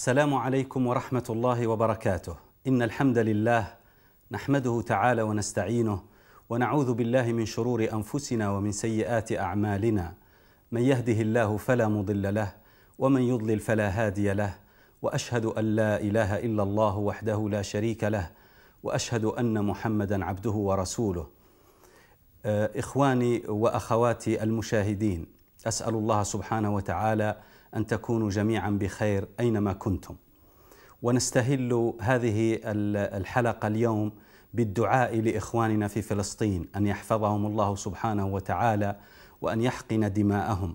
السلام عليكم ورحمة الله وبركاته إن الحمد لله نحمده تعالى ونستعينه ونعوذ بالله من شرور أنفسنا ومن سيئات أعمالنا من يهده الله فلا مضل له ومن يضلل فلا هادي له وأشهد أن لا إله إلا الله وحده لا شريك له وأشهد أن محمدا عبده ورسوله آه، إخواني وأخواتي المشاهدين أسأل الله سبحانه وتعالى أن تكونوا جميعا بخير أينما كنتم ونستهل هذه الحلقة اليوم بالدعاء لإخواننا في فلسطين أن يحفظهم الله سبحانه وتعالى وأن يحقن دماءهم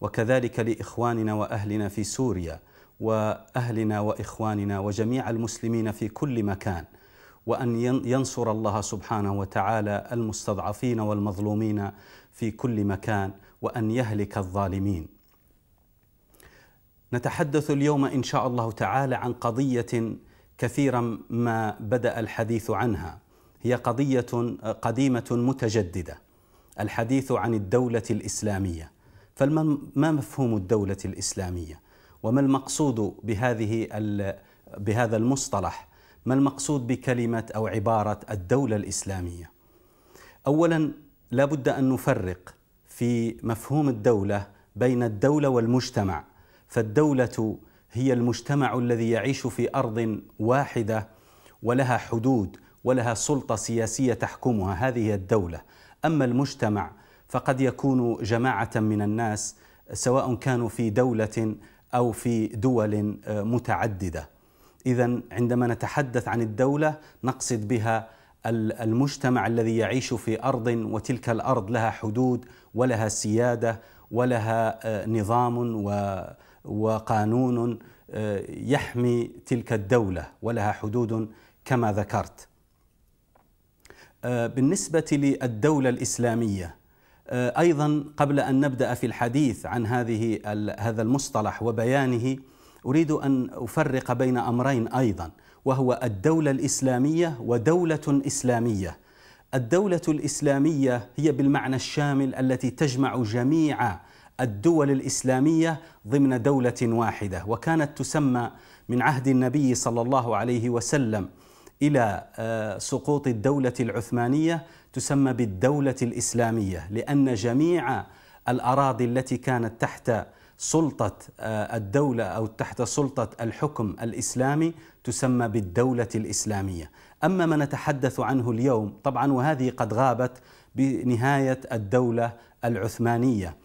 وكذلك لإخواننا وأهلنا في سوريا واهلنا واخواننا وجميع المسلمين في كل مكان وان ينصر الله سبحانه وتعالى المستضعفين والمظلومين في كل مكان وان يهلك الظالمين نتحدث اليوم ان شاء الله تعالى عن قضيه كثيرا ما بدا الحديث عنها هي قضيه قديمه متجدده الحديث عن الدوله الاسلاميه فما مفهوم الدوله الاسلاميه وما المقصود بهذه بهذا المصطلح ما المقصود بكلمه او عباره الدوله الاسلاميه اولا لا بد ان نفرق في مفهوم الدوله بين الدوله والمجتمع فالدولة هي المجتمع الذي يعيش في أرض واحدة ولها حدود ولها سلطة سياسية تحكمها هذه هي الدولة أما المجتمع فقد يكون جماعة من الناس سواء كانوا في دولة أو في دول آه، متعددة إذا عندما نتحدث عن الدولة نقصد بها المجتمع الذي يعيش في أرض وتلك الأرض لها حدود ولها سيادة ولها آه، نظام و وقانون آه، يحمي تلك الدولة ولها حدود كما ذكرت آه، بالنسبة للدولة الإسلامية آه، أيضا قبل أن نبدأ في الحديث عن هذه هذا المصطلح وبيانه أريد أن أفرق بين أمرين أيضا وهو الدولة الإسلامية ودولة إسلامية الدولة الإسلامية هي بالمعنى الشامل التي تجمع جميع الدول الإسلامية ضمن دولة واحدة وكانت تسمى من عهد النبي صلى الله عليه وسلم إلى آه، سقوط الدولة العثمانية تسمى بالدولة الإسلامية لأن جميع الأراضي التي كانت تحت سلطة آه، الدولة أو تحت سلطة الحكم الإسلامي تسمى بالدولة الإسلامية أما ما نتحدث عنه اليوم طبعا وهذه قد غابت بنهاية الدولة العثمانية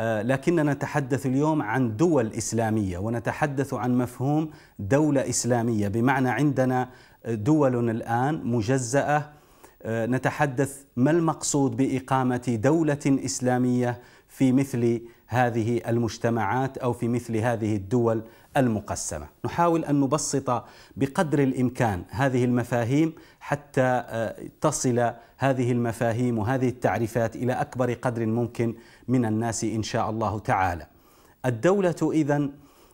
آه، لكننا نتحدث اليوم عن دول اسلاميه ونتحدث عن مفهوم دوله اسلاميه بمعنى عندنا دول الان مجزاه آه، نتحدث ما المقصود باقامه دوله اسلاميه في مثل هذه المجتمعات او في مثل هذه الدول المقسمه. نحاول ان نبسط بقدر الامكان هذه المفاهيم حتى آه، تصل هذه المفاهيم وهذه التعريفات الى اكبر قدر ممكن من الناس إن شاء الله تعالى الدولة إذا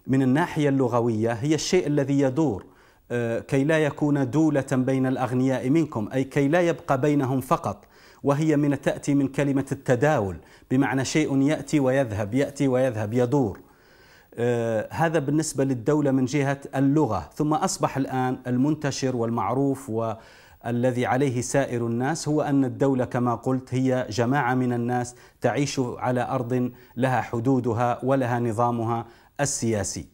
من الناحية اللغوية هي الشيء الذي يدور آه، كي لا يكون دولة بين الأغنياء منكم أي كي لا يبقى بينهم فقط وهي من تأتي من كلمة التداول بمعنى شيء يأتي ويذهب يأتي ويذهب يدور آه، هذا بالنسبة للدولة من جهة اللغة ثم أصبح الآن المنتشر والمعروف و الذي عليه سائر الناس هو ان الدوله كما قلت هي جماعه من الناس تعيش على ارض لها حدودها ولها نظامها السياسي.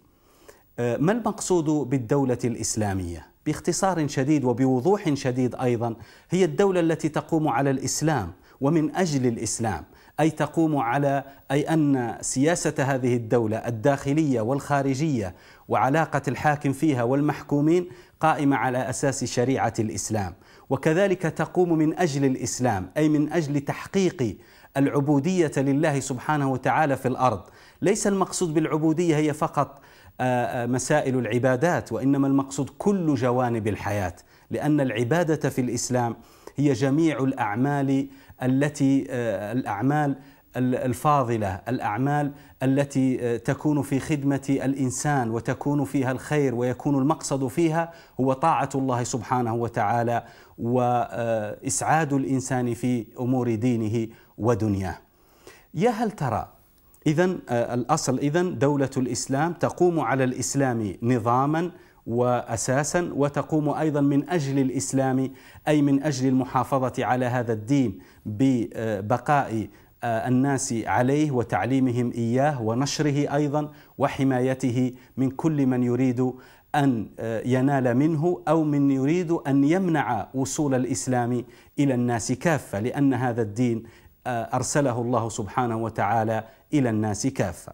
أه، ما المقصود بالدوله الاسلاميه؟ باختصار شديد وبوضوح شديد ايضا هي الدوله التي تقوم على الاسلام ومن اجل الاسلام، اي تقوم على اي ان سياسه هذه الدوله الداخليه والخارجيه وعلاقه الحاكم فيها والمحكومين قائمة على أساس شريعة الإسلام وكذلك تقوم من أجل الإسلام أي من أجل تحقيق العبودية لله سبحانه وتعالى في الأرض ليس المقصود بالعبودية هي فقط آه، آه، مسائل العبادات وإنما المقصود كل جوانب الحياة لأن العبادة في الإسلام هي جميع الأعمال التي آه، الأعمال الفاضله الاعمال التي آه، تكون في خدمه الانسان وتكون فيها الخير ويكون المقصد فيها هو طاعه الله سبحانه وتعالى واسعاد آه، الانسان في امور دينه ودنياه. يا هل ترى اذا آه، الاصل اذا دوله الاسلام تقوم على الاسلام نظاما واساسا وتقوم ايضا من اجل الاسلام اي من اجل المحافظه على هذا الدين ببقاء آه، الناس عليه وتعليمهم اياه ونشره ايضا وحمايته من كل من يريد ان آه، ينال منه او من يريد ان يمنع وصول الاسلام الى الناس كافه لان هذا الدين آه، ارسله الله سبحانه وتعالى الى الناس كافه.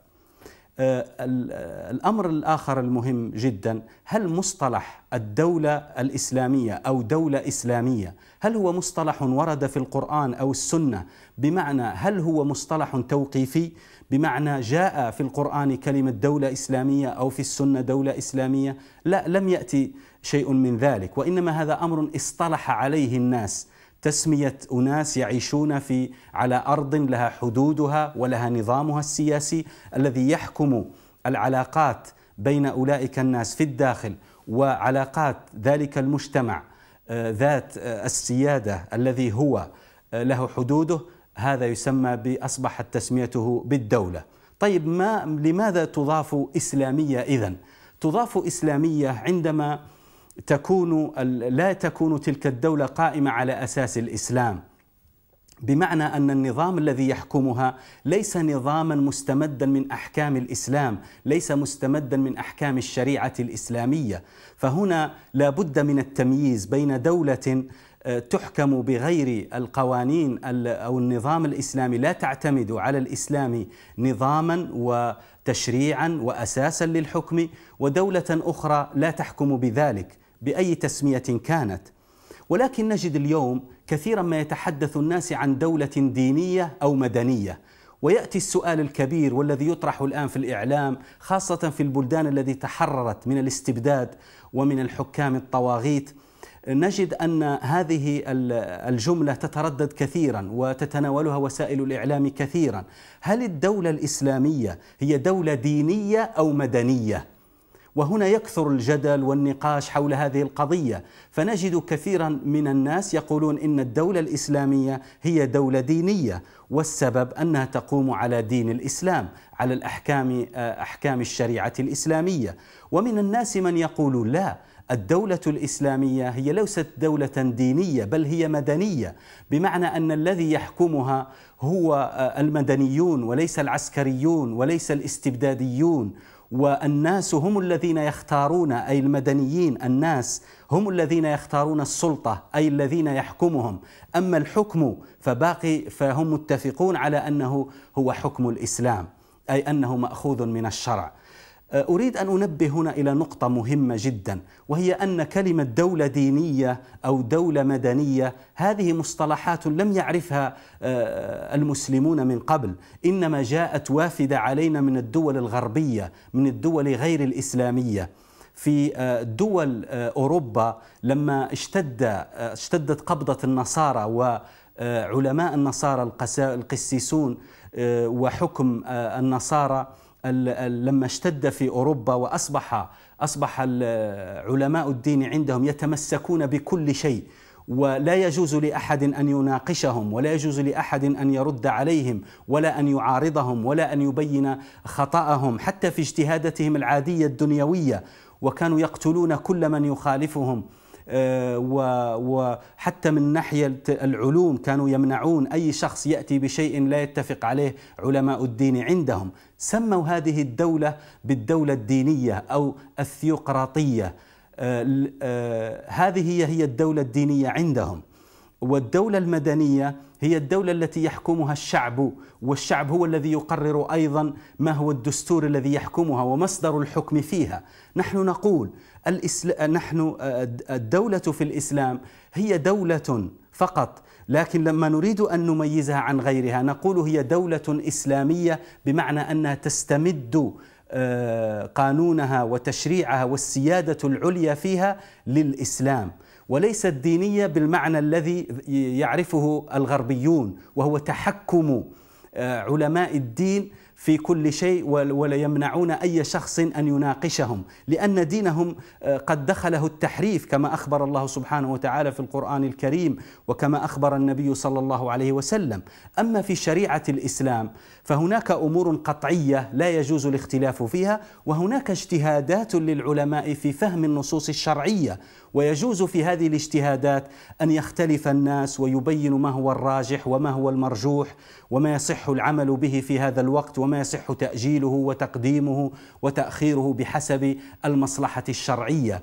الامر الاخر المهم جدا هل مصطلح الدوله الاسلاميه او دوله اسلاميه هل هو مصطلح ورد في القرآن أو السنة بمعنى هل هو مصطلح توقيفي بمعنى جاء في القرآن كلمة دولة إسلامية أو في السنة دولة إسلامية لا لم يأتي شيء من ذلك وإنما هذا أمر اصطلح عليه الناس تسميه اناس يعيشون في على ارض لها حدودها ولها نظامها السياسي الذي يحكم العلاقات بين اولئك الناس في الداخل وعلاقات ذلك المجتمع آه، ذات آه، السياده الذي هو آه، له حدوده هذا يسمى باصبحت تسميته بالدوله. طيب ما لماذا تضاف اسلاميه اذا؟ تضاف اسلاميه عندما تكون لا تكون تلك الدوله قائمه على اساس الاسلام. بمعنى ان النظام الذي يحكمها ليس نظاما مستمدا من احكام الاسلام، ليس مستمدا من احكام الشريعه الاسلاميه، فهنا لا بد من التمييز بين دوله آه، تحكم بغير القوانين او النظام الاسلامي لا تعتمد على الاسلام نظاما وتشريعا واساسا للحكم ودوله اخرى لا تحكم بذلك باي تسميه كانت. ولكن نجد اليوم كثيرا ما يتحدث الناس عن دولة دينية أو مدنية وياتي السؤال الكبير والذي يطرح الان في الاعلام خاصه في البلدان التي تحررت من الاستبداد ومن الحكام الطواغيت نجد ان هذه الجمله تتردد كثيرا وتتناولها وسائل الاعلام كثيرا هل الدوله الاسلاميه هي دوله دينيه او مدنيه وهنا يكثر الجدل والنقاش حول هذه القضية فنجد كثيرا من الناس يقولون إن الدولة الإسلامية هي دولة دينية والسبب أنها تقوم على دين الإسلام على الأحكام آه، أحكام الشريعة الإسلامية ومن الناس من يقول لا الدولة الإسلامية هي ليست دولة دينية بل هي مدنية بمعنى أن الذي يحكمها هو آه، المدنيون وليس العسكريون وليس الاستبداديون والناس هم الذين يختارون أي المدنيين الناس هم الذين يختارون السلطة أي الذين يحكمهم أما الحكم فباقي فهم متفقون على أنه هو حكم الإسلام أي أنه مأخوذ من الشرع آه، أريد أن أنبه هنا إلى نقطة مهمة جدا وهي أن كلمة دولة دينية أو دولة مدنية هذه مصطلحات لم يعرفها آه، المسلمون من قبل إنما جاءت وافدة علينا من الدول الغربية من الدول غير الإسلامية في آه، دول أوروبا لما اشتد اشتدت قبضة النصارى وعلماء النصارى القسيسون وحكم النصارى لما اشتد في اوروبا واصبح اصبح علماء الدين عندهم يتمسكون بكل شيء ولا يجوز لاحد ان يناقشهم ولا يجوز لاحد ان يرد عليهم ولا ان يعارضهم ولا ان يبين خطاهم حتى في اجتهاداتهم العاديه الدنيويه وكانوا يقتلون كل من يخالفهم آه، وحتى من ناحية العلوم كانوا يمنعون أي شخص يأتي بشيء لا يتفق عليه علماء الدين عندهم سموا هذه الدولة بالدولة الدينية أو الثيوقراطية آه، آه، هذه هي الدولة الدينية عندهم والدولة المدنية هي الدولة التي يحكمها الشعب والشعب هو الذي يقرر أيضا ما هو الدستور الذي يحكمها ومصدر الحكم فيها نحن نقول الإسل... نحن آه، الدولة في الإسلام هي دولة فقط لكن لما نريد أن نميزها عن غيرها نقول هي دولة إسلامية بمعنى أنها تستمد آه، قانونها وتشريعها والسيادة العليا فيها للإسلام وليست دينية بالمعنى الذي يعرفه الغربيون وهو تحكم آه، علماء الدين في كل شيء ولا يمنعون أي شخص أن يناقشهم لأن دينهم آه، قد دخله التحريف كما أخبر الله سبحانه وتعالى في القرآن الكريم وكما أخبر النبي صلى الله عليه وسلم أما في شريعة الإسلام فهناك أمور قطعية لا يجوز الاختلاف فيها وهناك اجتهادات للعلماء في فهم النصوص الشرعية ويجوز في هذه الاجتهادات أن يختلف الناس ويبين ما هو الراجح وما هو المرجوح وما يصح العمل به في هذا الوقت وما يصح تأجيله وتقديمه وتأخيره بحسب المصلحة الشرعية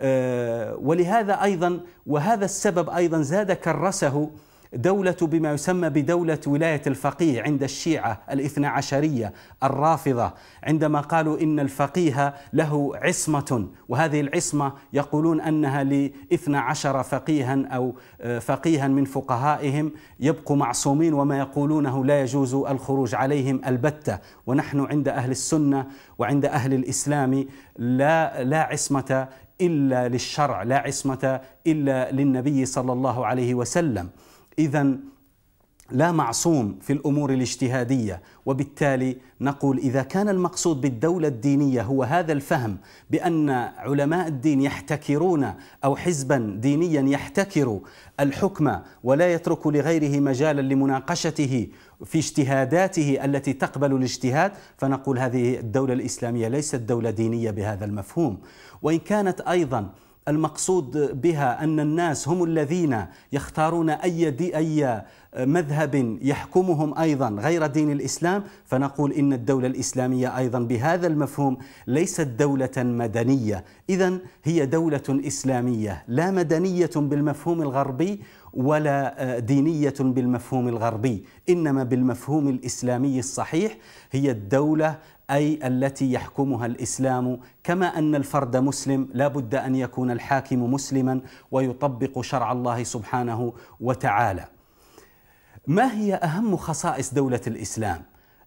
آه، ولهذا أيضا وهذا السبب أيضا زاد كرسه دولة بما يسمى بدولة ولاية الفقيه عند الشيعة الاثنى عشرية الرافضة عندما قالوا إن الفقيه له عصمة وهذه العصمة يقولون أنها لاثنى عشر فقيها أو آه، فقيها من فقهائهم يبقوا معصومين وما يقولونه لا يجوز الخروج عليهم البتة ونحن عند أهل السنة وعند أهل الإسلام لا, لا عصمة إلا للشرع لا عصمة إلا للنبي صلى الله عليه وسلم إذا لا معصوم في الامور الاجتهاديه وبالتالي نقول اذا كان المقصود بالدوله الدينيه هو هذا الفهم بان علماء الدين يحتكرون او حزبا دينيا يحتكر الحكم ولا يترك لغيره مجالا لمناقشته في اجتهاداته التي تقبل الاجتهاد فنقول هذه الدوله الاسلاميه ليست دوله دينيه بهذا المفهوم وان كانت ايضا المقصود بها أن الناس هم الذين يختارون أي دي أي مذهب يحكمهم أيضا غير دين الإسلام فنقول إن الدولة الإسلامية أيضا بهذا المفهوم ليست دولة مدنية إذا هي دولة إسلامية لا مدنية بالمفهوم الغربي ولا دينية بالمفهوم الغربي إنما بالمفهوم الإسلامي الصحيح هي الدولة أي التي يحكمها الإسلام كما أن الفرد مسلم لا بد أن يكون الحاكم مسلما ويطبق شرع الله سبحانه وتعالى ما هي أهم خصائص دولة الإسلام؟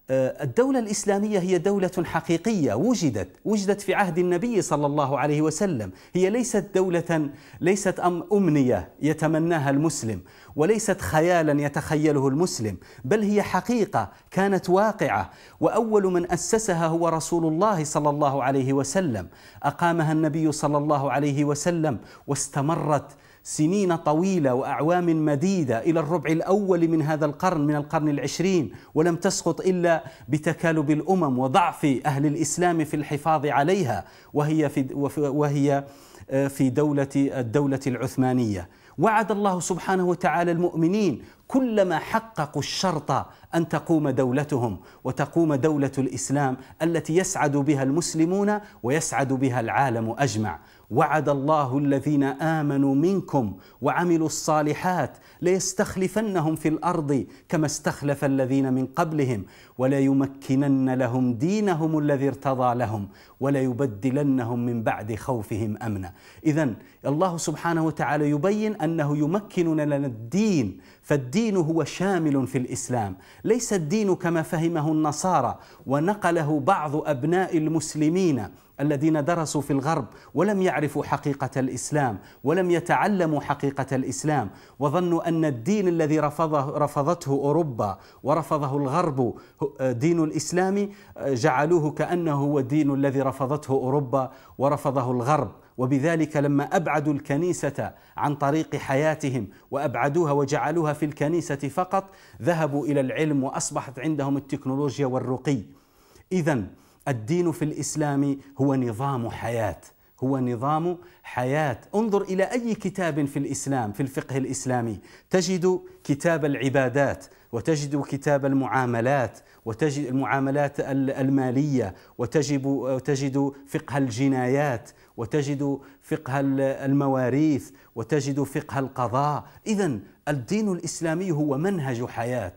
آه، الدولة الإسلامية هي دولة حقيقية وجدت وجدت في عهد النبي صلى الله عليه وسلم هي ليست دولة ليست أم أمنية يتمناها المسلم وليست خيالا يتخيله المسلم بل هي حقيقة كانت واقعة وأول من أسسها هو رسول الله صلى الله عليه وسلم أقامها النبي صلى الله عليه وسلم واستمرت سنين طويلة وأعوام مديدة إلى الربع الأول من هذا القرن من القرن العشرين ولم تسقط إلا بتكالب الأمم وضعف أهل الإسلام في الحفاظ عليها وهي في, وهي آه، في دولة الدولة العثمانية وعد الله سبحانه وتعالى المؤمنين كلما حققوا الشرط ان تقوم دولتهم وتقوم دوله الاسلام التي يسعد بها المسلمون ويسعد بها العالم اجمع وعد الله الذين امنوا منكم وعملوا الصالحات ليستخلفنهم في الارض كما استخلف الذين من قبلهم وليمكنن لهم دينهم الذي ارتضى لهم وليبدلنهم من بعد خوفهم امنا اذا الله سبحانه وتعالى يبين انه يمكن لنا الدين فالدين هو شامل في الإسلام ليس الدين كما فهمه النصارى ونقله بعض أبناء المسلمين الذين درسوا في الغرب ولم يعرفوا حقيقة الإسلام ولم يتعلموا حقيقة الإسلام وظنوا أن الدين الذي رفضه رفضته أوروبا ورفضه الغرب آه، دين الإسلام آه، جعلوه كأنه هو الدين الذي رفضته أوروبا ورفضه الغرب وبذلك لما ابعدوا الكنيسه عن طريق حياتهم وابعدوها وجعلوها في الكنيسه فقط ذهبوا الى العلم واصبحت عندهم التكنولوجيا والرقي اذا الدين في الاسلام هو نظام حياه هو نظام حياة انظر إلى أي كتاب في الإسلام في الفقه الإسلامي تجد كتاب العبادات وتجد كتاب المعاملات وتجد المعاملات المالية وتجد وتجد فقه الجنايات وتجد فقه المواريث وتجد فقه القضاء إذا الدين الإسلامي هو منهج حياة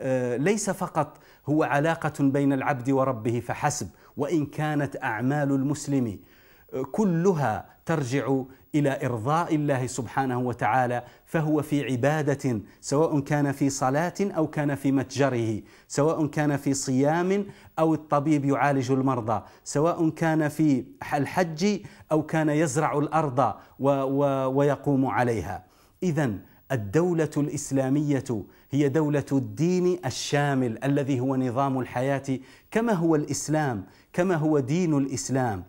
آه، ليس فقط هو علاقة بين العبد وربه فحسب وإن كانت أعمال المسلم كلها ترجع الى ارضاء الله سبحانه وتعالى فهو في عباده سواء كان في صلاه او كان في متجره سواء كان في صيام او الطبيب يعالج المرضى سواء كان في الحج او كان يزرع الارض و و ويقوم عليها اذا الدوله الاسلاميه هي دوله الدين الشامل الذي هو نظام الحياه كما هو الاسلام كما هو دين الاسلام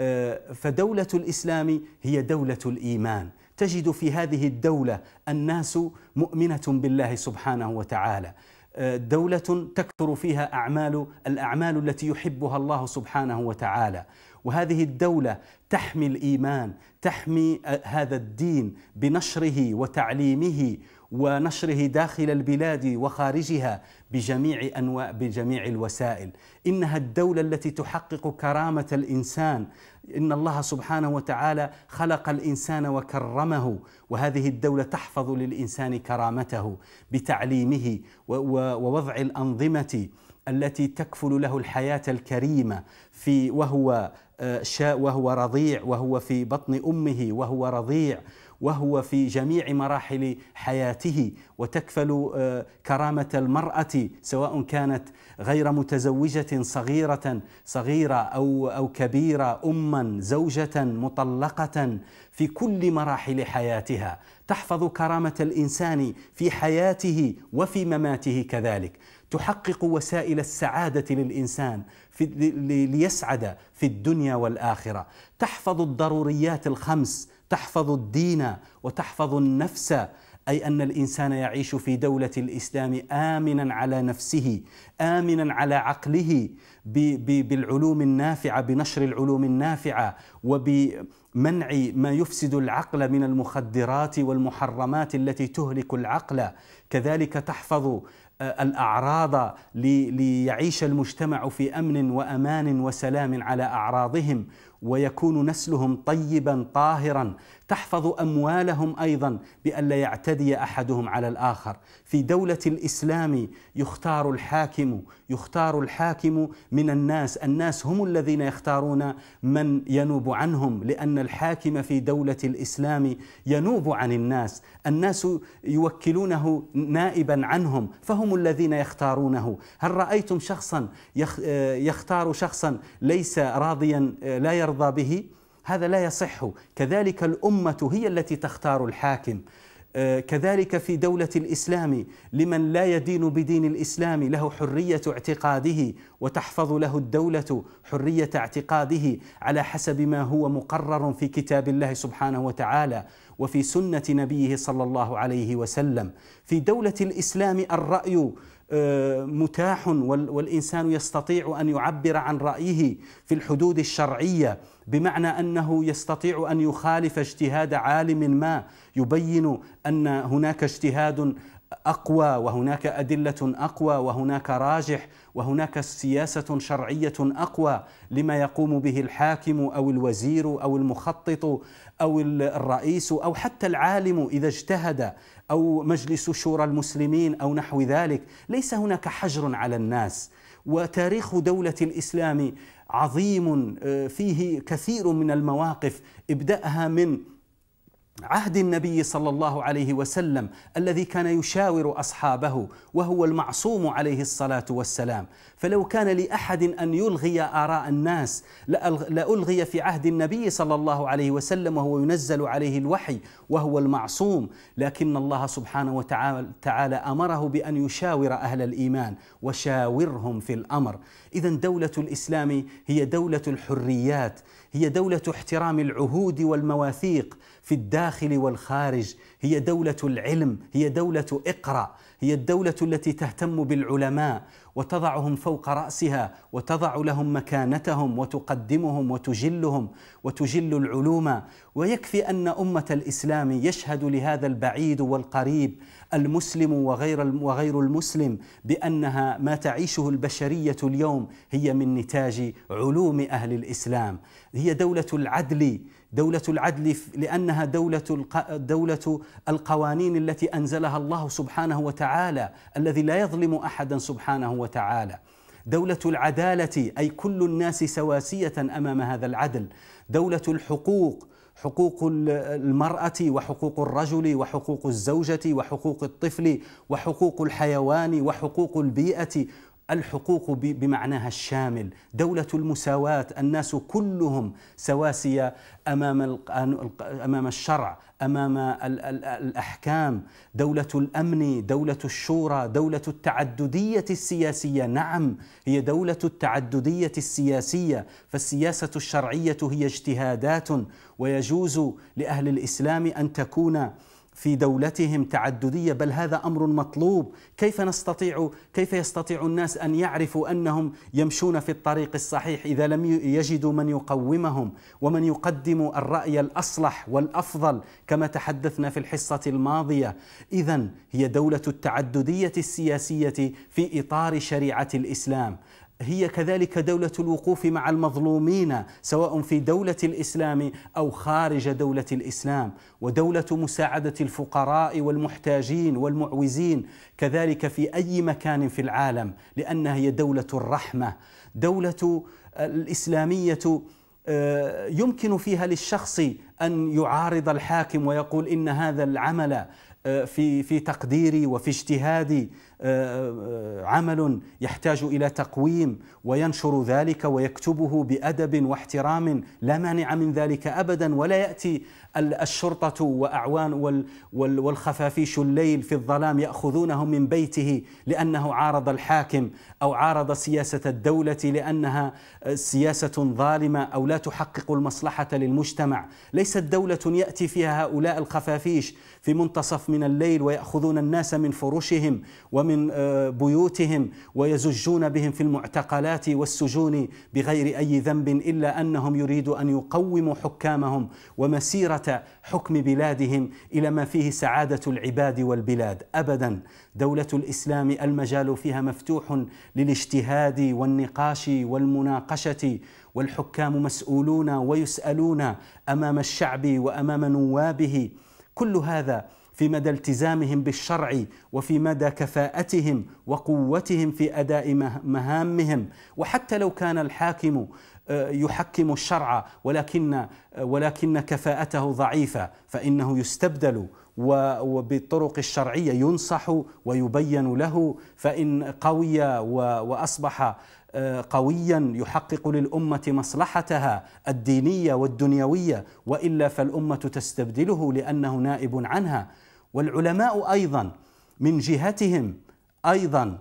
آه، فدولة الإسلام هي دولة الإيمان تجد في هذه الدولة الناس مؤمنة بالله سبحانه وتعالى آه، دولة تكثر فيها أعمال الأعمال التي يحبها الله سبحانه وتعالى وهذه الدولة تحمي الإيمان تحمي آه، هذا الدين بنشره وتعليمه ونشره داخل البلاد وخارجها بجميع انواع بجميع الوسائل، انها الدوله التي تحقق كرامه الانسان، ان الله سبحانه وتعالى خلق الانسان وكرمه، وهذه الدوله تحفظ للانسان كرامته بتعليمه ووضع الانظمه التي تكفل له الحياه الكريمه في وهو آه، شاء وهو رضيع وهو في بطن امه وهو رضيع وهو في جميع مراحل حياته وتكفل آه، كرامه المراه سواء كانت غير متزوجه صغيره صغيره او او كبيره اما زوجه مطلقه في كل مراحل حياتها تحفظ كرامه الانسان في حياته وفي مماته كذلك تحقق وسائل السعاده للانسان في ليسعد في الدنيا والاخره تحفظ الضروريات الخمس تحفظ الدين وتحفظ النفس اي ان الانسان يعيش في دوله الاسلام امنا على نفسه امنا على عقله بالعلوم النافعه بنشر العلوم النافعه وبمنع ما يفسد العقل من المخدرات والمحرمات التي تهلك العقل كذلك تحفظ آه، الاعراض ليعيش المجتمع في امن وامان وسلام على اعراضهم ويكون نسلهم طيبا طاهرا تحفظ اموالهم ايضا بألا يعتدي احدهم على الاخر في دوله الاسلام يختار الحاكم يختار الحاكم من الناس الناس هم الذين يختارون من ينوب عنهم لان الحاكم في دوله الاسلام ينوب عن الناس الناس يوكلونه نائبا عنهم فهم الذين يختارونه هل رايتم شخصا يختار شخصا ليس راضيا لا يرضى به هذا لا يصح كذلك الأمة هي التي تختار الحاكم آه، كذلك في دولة الإسلام لمن لا يدين بدين الإسلام له حرية اعتقاده وتحفظ له الدولة حرية اعتقاده على حسب ما هو مقرر في كتاب الله سبحانه وتعالى وفي سنة نبيه صلى الله عليه وسلم في دولة الإسلام الرأي آه، متاح والإنسان يستطيع أن يعبر عن رأيه في الحدود الشرعية بمعنى انه يستطيع ان يخالف اجتهاد عالم ما يبين ان هناك اجتهاد اقوى وهناك ادله اقوى وهناك راجح وهناك سياسه شرعيه اقوى لما يقوم به الحاكم او الوزير او المخطط او الرئيس او حتى العالم اذا اجتهد او مجلس شورى المسلمين او نحو ذلك ليس هناك حجر على الناس وتاريخ دوله الاسلام عظيم آه، فيه كثير من المواقف ابداها من عهد النبي صلى الله عليه وسلم الذي كان يشاور اصحابه وهو المعصوم عليه الصلاه والسلام فلو كان لاحد ان يلغي اراء الناس لالغي في عهد النبي صلى الله عليه وسلم وهو ينزل عليه الوحي وهو المعصوم لكن الله سبحانه وتعالى امره بان يشاور اهل الايمان وشاورهم في الامر اذا دوله الاسلام هي دوله الحريات هي دوله احترام العهود والمواثيق في الداخل والخارج هي دولة العلم هي دولة اقرأ هي الدولة التي تهتم بالعلماء وتضعهم فوق رأسها وتضع لهم مكانتهم وتقدمهم وتجلهم وتجل العلوم ويكفي أن أمة الإسلام يشهد لهذا البعيد والقريب المسلم وغير وغير المسلم بأنها ما تعيشه البشرية اليوم هي من نتاج علوم أهل الإسلام هي دولة العدل دولة العدل لأنها دولة دولة القوانين التي أنزلها الله سبحانه وتعالى الذي لا يظلم أحدا سبحانه وتعالى دولة العدالة أي كل الناس سواسية أمام هذا العدل دولة الحقوق حقوق المرأة وحقوق الرجل وحقوق الزوجة وحقوق الطفل وحقوق الحيوان وحقوق البيئة الحقوق بمعناها الشامل دولة المساواة الناس كلهم سواسية أمام, أمام الشرع أمام الأحكام دولة الأمن دولة الشورى دولة التعددية السياسية نعم هي دولة التعددية السياسية فالسياسة الشرعية هي اجتهادات ويجوز لأهل الإسلام أن تكون في دولتهم تعدديه بل هذا امر مطلوب كيف نستطيع كيف يستطيع الناس ان يعرفوا انهم يمشون في الطريق الصحيح اذا لم يجدوا من يقومهم ومن يقدم الراي الاصلح والافضل كما تحدثنا في الحصه الماضيه اذا هي دوله التعدديه السياسيه في اطار شريعه الاسلام هي كذلك دولة الوقوف مع المظلومين سواء في دولة الإسلام أو خارج دولة الإسلام ودولة مساعدة الفقراء والمحتاجين والمعوزين كذلك في أي مكان في العالم لأنها هي دولة الرحمة دولة آه، الإسلامية آه، يمكن فيها للشخص أن يعارض الحاكم ويقول إن هذا العمل آه، في في تقديري وفي اجتهادي آه، آه، عمل يحتاج الى تقويم وينشر ذلك ويكتبه بادب واحترام لا مانع من ذلك ابدا ولا ياتي الشرطة وأعوان والخفافيش الليل في الظلام يأخذونه من بيته لأنه عارض الحاكم أو عارض سياسة الدولة لأنها آه، سياسة ظالمة أو لا تحقق المصلحة للمجتمع ليست دولة يأتي فيها هؤلاء الخفافيش في منتصف من الليل ويأخذون الناس من فرشهم ومن آه، بيوتهم ويزجون بهم في المعتقلات والسجون بغير أي ذنب إلا أنهم يريدوا أن يقوموا حكامهم ومسيرة حكم بلادهم إلى ما فيه سعادة العباد والبلاد أبدا دولة الإسلام المجال فيها مفتوح للاجتهاد والنقاش والمناقشة والحكام مسؤولون ويسألون أمام الشعب وأمام نوابه كل هذا في مدى التزامهم بالشرع وفي مدى كفاءتهم وقوتهم في اداء مهامهم وحتى لو كان الحاكم يحكم الشرع ولكن ولكن كفاءته ضعيفه فانه يستبدل وبالطرق الشرعيه ينصح ويبين له فان قوي واصبح قويا يحقق للامه مصلحتها الدينيه والدنيويه والا فالامه تستبدله لانه نائب عنها والعلماء ايضا من جهتهم ايضا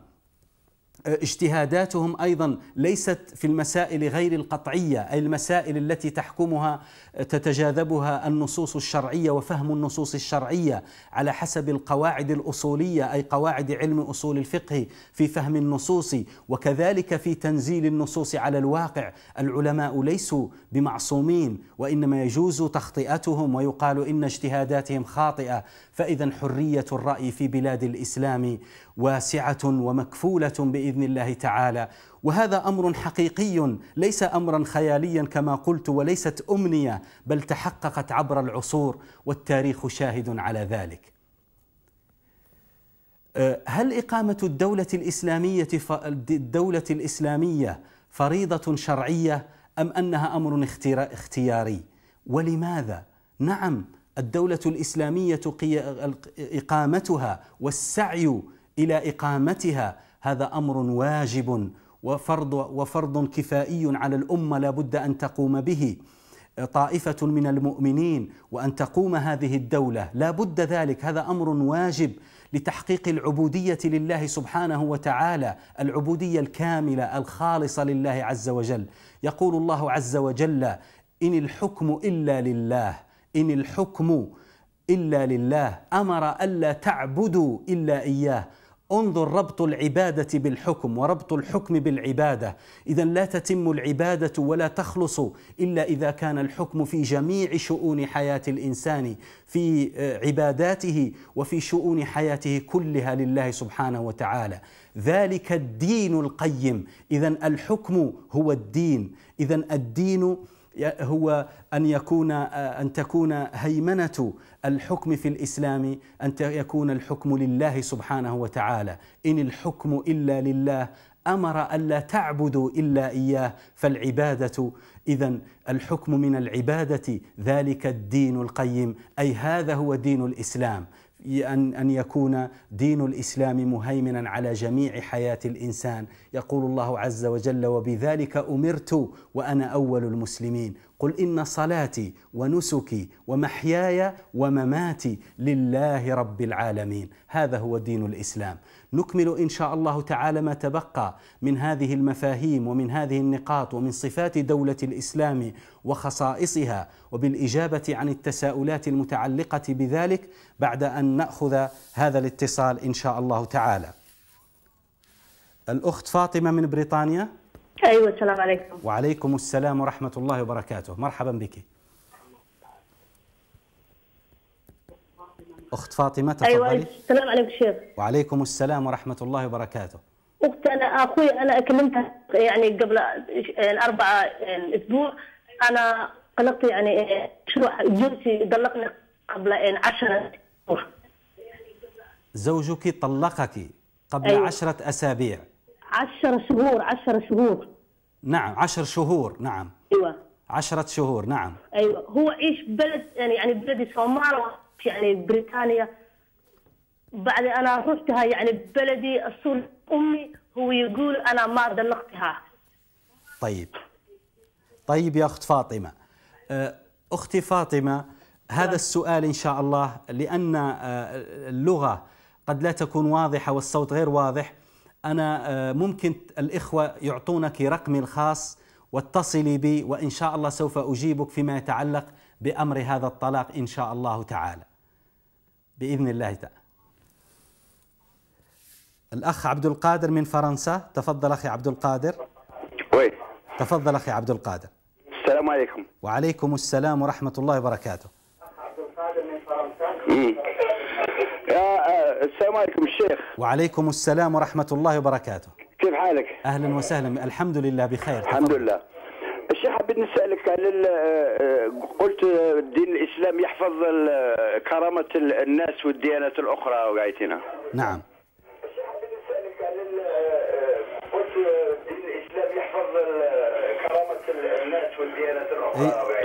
آه، اجتهاداتهم ايضا ليست في المسائل غير القطعيه اي المسائل التي تحكمها آه، تتجاذبها النصوص الشرعيه وفهم النصوص الشرعيه على حسب القواعد الاصوليه اي قواعد علم اصول الفقه في فهم النصوص وكذلك في تنزيل النصوص على الواقع العلماء ليسوا بمعصومين وانما يجوز تخطئتهم ويقال ان اجتهاداتهم خاطئه فإذا حرية الرأي في بلاد الإسلام واسعة ومكفولة بإذن الله تعالى وهذا امر حقيقي ليس امرا خياليا كما قلت وليست امنيه بل تحققت عبر العصور والتاريخ شاهد على ذلك أه، هل اقامه الدوله الاسلاميه الدوله الاسلاميه فريضه شرعيه ام انها امر اختياري ولماذا نعم الدولة الإسلامية إقامتها والسعي إلى إقامتها هذا أمر واجب وفرض وفرض كفائي على الأمة لا بد أن تقوم به طائفة من المؤمنين وأن تقوم هذه الدولة لا بد ذلك هذا أمر واجب لتحقيق العبودية لله سبحانه وتعالى العبودية الكاملة الخالصة لله عز وجل يقول الله عز وجل إن الحكم إلا لله إن الحكم إلا لله أمر ألا تعبدوا إلا إياه انظر ربط العبادة بالحكم وربط الحكم بالعبادة إذا لا تتم العبادة ولا تخلص إلا إذا كان الحكم في جميع شؤون حياة الإنسان في آه، عباداته وفي شؤون حياته كلها لله سبحانه وتعالى ذلك الدين القيم إذا الحكم هو الدين إذا الدين هو أن يكون أن تكون هيمنة الحكم في الإسلام أن يكون الحكم لله سبحانه وتعالى إن الحكم إلا لله امر الا تعبدوا الا اياه فالعباده اذا الحكم من العباده ذلك الدين القيم اي هذا هو دين الاسلام أن أن يكون دين الإسلام مهيمنا على جميع حياة الإنسان يقول الله عز وجل وبذلك أمرت وأنا أول المسلمين قل إن صلاتي ونسكي ومحياي ومماتي لله رب العالمين هذا هو دين الإسلام نكمل إن شاء الله تعالى ما تبقى من هذه المفاهيم ومن هذه النقاط ومن صفات دولة الإسلام وخصائصها وبالإجابة عن التساؤلات المتعلقة بذلك بعد أن نأخذ هذا الاتصال إن شاء الله تعالى الأخت فاطمة من بريطانيا ايوه السلام عليكم وعليكم السلام ورحمه الله وبركاته مرحبا بك اخت فاطمه تفضلي ايوه, أيوة. السلام عليكم شيخ وعليكم السلام ورحمه الله وبركاته اخت انا اخوي انا كلمتها يعني قبل أربعة اسبوع انا قلقت يعني شو جوزي طلقني قبل عشرة أسبوع زوجك طلقك قبل أيوة. عشرة أسابيع 10 شهور 10 شهور نعم 10 شهور نعم ايوه 10 شهور نعم ايوه هو ايش بلد يعني يعني بلدي سومالي يعني بريطانيا بعد انا رحتها يعني بلدي اصول امي هو يقول انا ما دلقتها طيب طيب يا اخت فاطمه أه، اختي فاطمه هذا نعم. السؤال ان شاء الله لان أه، اللغه قد لا تكون واضحه والصوت غير واضح أنا آه، ممكن الإخوة يعطونك رقمي الخاص واتصلي بي وإن شاء الله سوف أجيبك فيما يتعلق بأمر هذا الطلاق إن شاء الله تعالى بإذن الله تعالى الأخ عبد القادر من فرنسا تفضل أخي عبد القادر وي تفضل أخي عبد القادر السلام عليكم وعليكم السلام ورحمة الله وبركاته عبد القادر من فرنسا إيه. السلام عليكم الشيخ وعليكم السلام ورحمة الله وبركاته كيف حالك؟ أهلا وسهلا الحمد لله بخير الحمد لله الشيخ حبيت نسألك على آه، قلت الدين الإسلام يحفظ كرامة الناس والديانات الأخرى وقايتنا نعم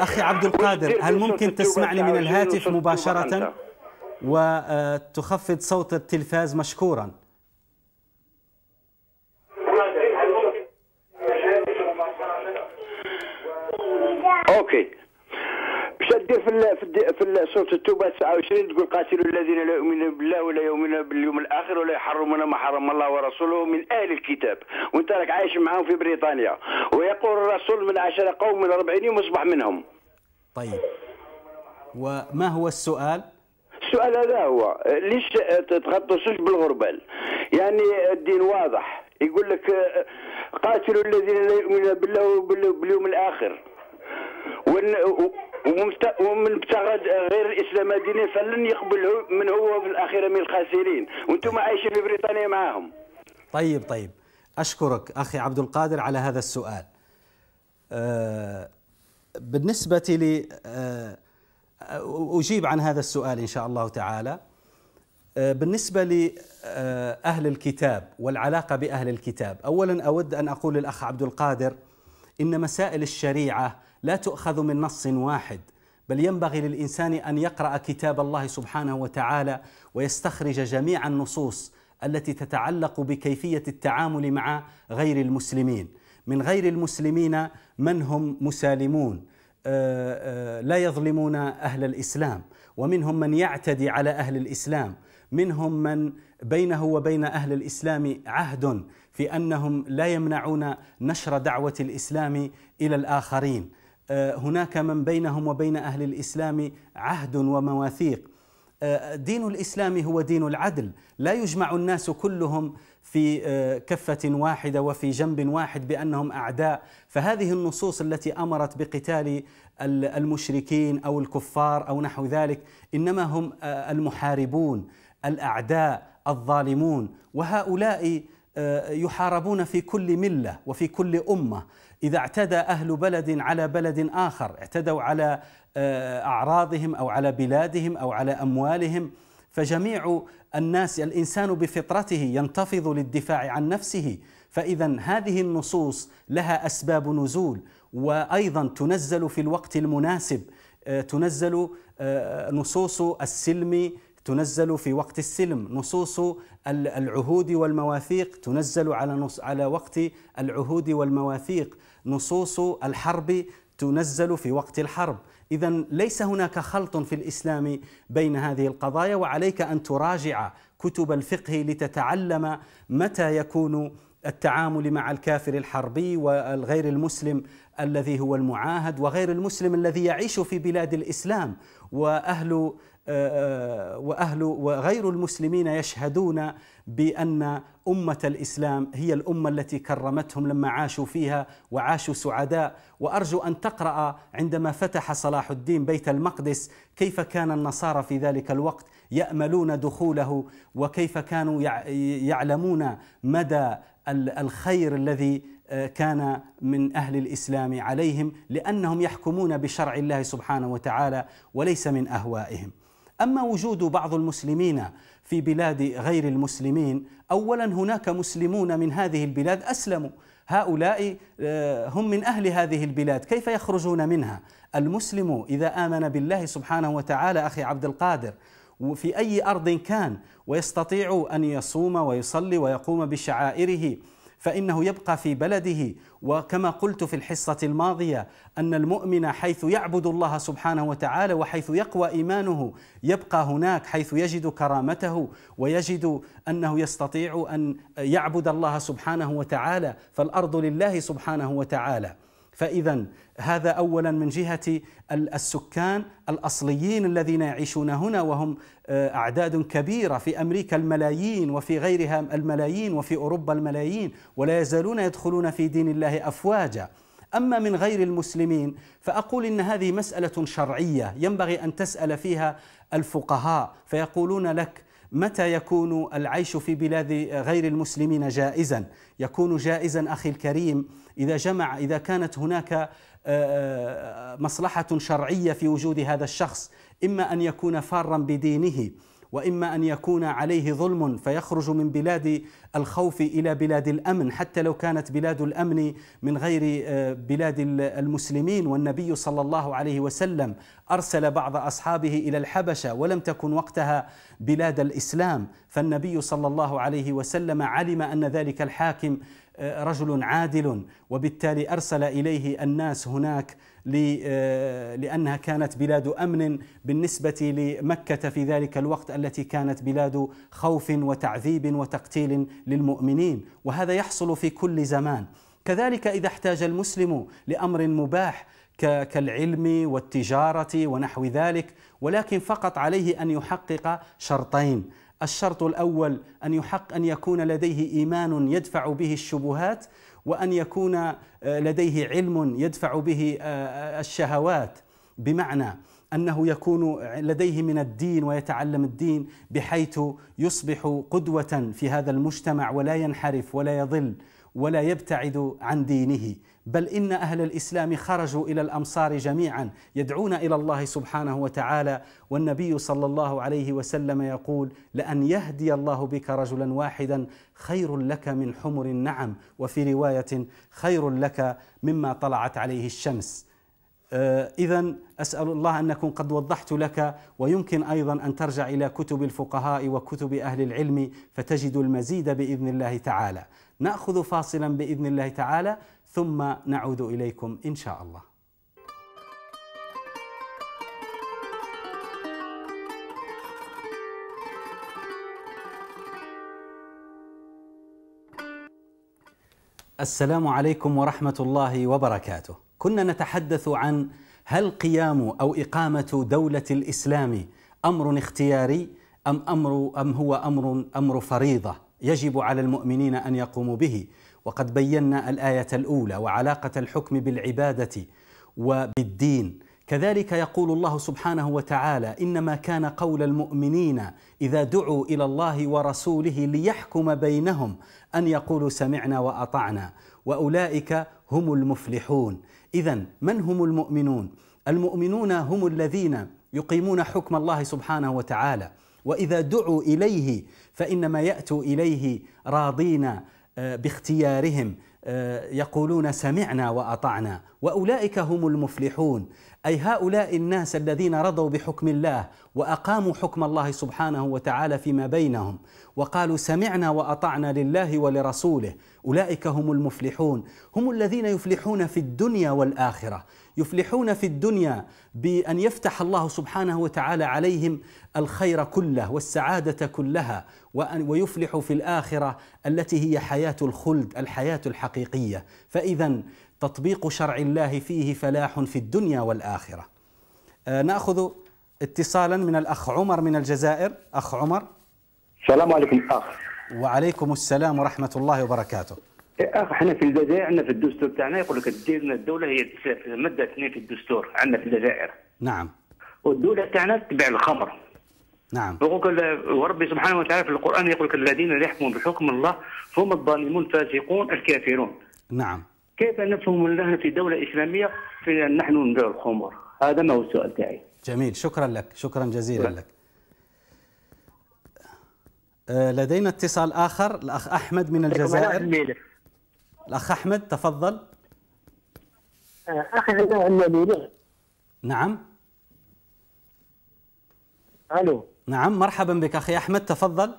أخي عبد القادر هل ممكن تسمعني من الهاتف مباشرة؟ وتخفض صوت التلفاز مشكورا اوكي باش دير في الـ في, في ال سوره التوبه 29 تقول قاتلوا الذين لا يؤمنون بالله ولا يؤمنون باليوم الاخر ولا يحرمون ما حرم الله ورسوله من اهل الكتاب وانت راك عايش معاهم في بريطانيا ويقول الرسول من عشر قوم من 40 يوم اصبح منهم طيب وما هو السؤال؟ السؤال هذا هو ليش تغطسوش بالغربال يعني الدين واضح يقول لك قاتلوا الذين لا يؤمنون بالله وباليوم الاخر ومن ابتغى غير الاسلام دينا فلن يقبل من هو في الاخره من الخاسرين وانتم عايشين في بريطانيا معاهم طيب طيب اشكرك اخي عبد القادر على هذا السؤال آه، بالنسبه لي آه، أجيب عن هذا السؤال إن شاء الله تعالى بالنسبة لأهل الكتاب والعلاقة بأهل الكتاب أولا أود أن أقول للأخ عبد القادر إن مسائل الشريعة لا تؤخذ من نص واحد بل ينبغي للإنسان أن يقرأ كتاب الله سبحانه وتعالى ويستخرج جميع النصوص التي تتعلق بكيفية التعامل مع غير المسلمين من غير المسلمين من هم مسالمون لا يظلمون اهل الاسلام ومنهم من يعتدي على اهل الاسلام منهم من بينه وبين اهل الاسلام عهد في انهم لا يمنعون نشر دعوه الاسلام الى الاخرين آه، هناك من بينهم وبين اهل الاسلام عهد ومواثيق آه، دين الاسلام هو دين العدل لا يجمع الناس كلهم في آه، كفة واحدة وفي جنب واحد بأنهم أعداء فهذه النصوص التي أمرت بقتال المشركين أو الكفار أو نحو ذلك إنما هم آه، المحاربون الأعداء الظالمون وهؤلاء آه، يحاربون في كل مله وفي كل امه اذا اعتدى اهل بلد على بلد اخر اعتدوا على اعراضهم او على بلادهم او على اموالهم فجميع الناس الانسان بفطرته ينتفض للدفاع عن نفسه فاذا هذه النصوص لها اسباب نزول وايضا تنزل في الوقت المناسب آه، تنزل آه، نصوص السلم تنزل في وقت السلم نصوص العهود والمواثيق تنزل على نص على وقت العهود والمواثيق نصوص الحرب تنزل في وقت الحرب إذا ليس هناك خلط في الإسلام بين هذه القضايا وعليك أن تراجع كتب الفقه لتتعلم متى يكون التعامل مع الكافر الحربي والغير المسلم الذي هو المعاهد وغير المسلم الذي يعيش في بلاد الاسلام واهل آه، آه، واهل وغير المسلمين يشهدون بان امه الاسلام هي الامه التي كرمتهم لما عاشوا فيها وعاشوا سعداء وارجو ان تقرا عندما فتح صلاح الدين بيت المقدس كيف كان النصارى في ذلك الوقت ياملون دخوله وكيف كانوا يعلمون مدى الخير الذي آه، كان من اهل الاسلام عليهم لانهم يحكمون بشرع الله سبحانه وتعالى وليس من اهوائهم أما وجود بعض المسلمين في بلاد غير المسلمين أولا هناك مسلمون من هذه البلاد أسلموا هؤلاء آه، هم من أهل هذه البلاد كيف يخرجون منها المسلم إذا آمن بالله سبحانه وتعالى أخي عبد القادر في أي أرض كان ويستطيع أن يصوم ويصلي ويقوم بشعائره فانه يبقى في بلده وكما قلت في الحصه الماضيه ان المؤمن حيث يعبد الله سبحانه وتعالى وحيث يقوى ايمانه يبقى هناك حيث يجد كرامته ويجد انه يستطيع ان يعبد الله سبحانه وتعالى فالارض لله سبحانه وتعالى فاذا هذا اولا من جهه السكان الاصليين الذين يعيشون هنا وهم آه، اعداد كبيره في امريكا الملايين وفي غيرها الملايين وفي اوروبا الملايين ولا يزالون يدخلون في دين الله افواجا اما من غير المسلمين فاقول ان هذه مساله شرعيه ينبغي ان تسال فيها الفقهاء فيقولون لك متى يكون العيش في بلاد غير المسلمين جائزا يكون جائزا اخي الكريم اذا جمع اذا كانت هناك آه، آه، مصلحة شرعية في وجود هذا الشخص إما أن يكون فارا بدينه واما ان يكون عليه ظلم فيخرج من بلاد الخوف الى بلاد الامن حتى لو كانت بلاد الامن من غير آه، بلاد المسلمين والنبي صلى الله عليه وسلم ارسل بعض اصحابه الى الحبشه ولم تكن وقتها بلاد الاسلام فالنبي صلى الله عليه وسلم علم ان ذلك الحاكم آه، رجل عادل وبالتالي ارسل اليه الناس هناك آه، لانها كانت بلاد امن بالنسبه لمكه في ذلك الوقت التي كانت بلاد خوف وتعذيب وتقتيل للمؤمنين وهذا يحصل في كل زمان كذلك اذا احتاج المسلم لامر مباح كالعلم والتجاره ونحو ذلك ولكن فقط عليه ان يحقق شرطين الشرط الاول ان يحق ان يكون لديه ايمان يدفع به الشبهات وان يكون آه، لديه علم يدفع به آه، آه، الشهوات بمعنى انه يكون لديه من الدين ويتعلم الدين بحيث يصبح قدوه في هذا المجتمع ولا ينحرف ولا يضل ولا يبتعد عن دينه بل ان اهل الاسلام خرجوا الى الامصار جميعا يدعون الى الله سبحانه وتعالى والنبي صلى الله عليه وسلم يقول لان يهدي الله بك رجلا واحدا خير لك من حمر النعم وفي روايه خير لك مما طلعت عليه الشمس آه، إذا أسأل الله أن أكون قد وضحت لك ويمكن أيضا أن ترجع إلى كتب الفقهاء وكتب أهل العلم فتجد المزيد بإذن الله تعالى. ناخذ فاصلا باذن الله تعالى ثم نعود اليكم ان شاء الله السلام عليكم ورحمه الله وبركاته كنا نتحدث عن هل قيام او اقامه دوله الاسلام امر اختياري ام امر ام هو امر امر فريضه يجب على المؤمنين ان يقوموا به وقد بينا الايه الاولى وعلاقه الحكم بالعباده وبالدين كذلك يقول الله سبحانه وتعالى انما كان قول المؤمنين اذا دعوا الى الله ورسوله ليحكم بينهم ان يقولوا سمعنا واطعنا واولئك هم المفلحون اذا من هم المؤمنون المؤمنون هم الذين يقيمون حكم الله سبحانه وتعالى وإذا دعوا إليه فإنما يأتوا إليه راضين آه، باختيارهم آه، يقولون سمعنا واطعنا واولئك هم المفلحون أي هؤلاء الناس الذين رضوا بحكم الله وأقاموا حكم الله سبحانه وتعالى فيما بينهم وقالوا سمعنا وأطعنا لله ولرسوله أولئك هم المفلحون هم الذين يفلحون في الدنيا والآخرة يفلحون في الدنيا بأن يفتح الله سبحانه وتعالى عليهم الخير كله والسعادة كلها وأن ويفلح في الآخرة التي هي حياة الخلد الحياة الحقيقية فإذا تطبيق شرع الله فيه فلاح في الدنيا والاخره. آه، ناخذ اتصالا من الاخ عمر من الجزائر، اخ عمر. السلام عليكم اخ. وعليكم السلام ورحمه الله وبركاته. إيه، اخ احنا في الجزائر عندنا في الدستور تاعنا يقول لك الدوله هي الماده اثنين في الدستور عندنا في الجزائر. نعم. والدوله تاعنا تبع الخمر. نعم يقول وربي سبحانه وتعالى في القران يقول لك الذين يحكمون بحكم الله هم الظالمون الفاسقون الكافرون. نعم. كيف نفهم نحن في دولة إسلامية في نحن نبيع الخمر هذا ما هو السؤال تاعي جميل شكرا لك شكرا جزيلا لك آه، لدينا اتصال آخر الأخ أحمد من الجزائر الأخ أحمد تفضل آه، أخي هذا المليلي نعم ألو نعم مرحبا بك أخي أحمد تفضل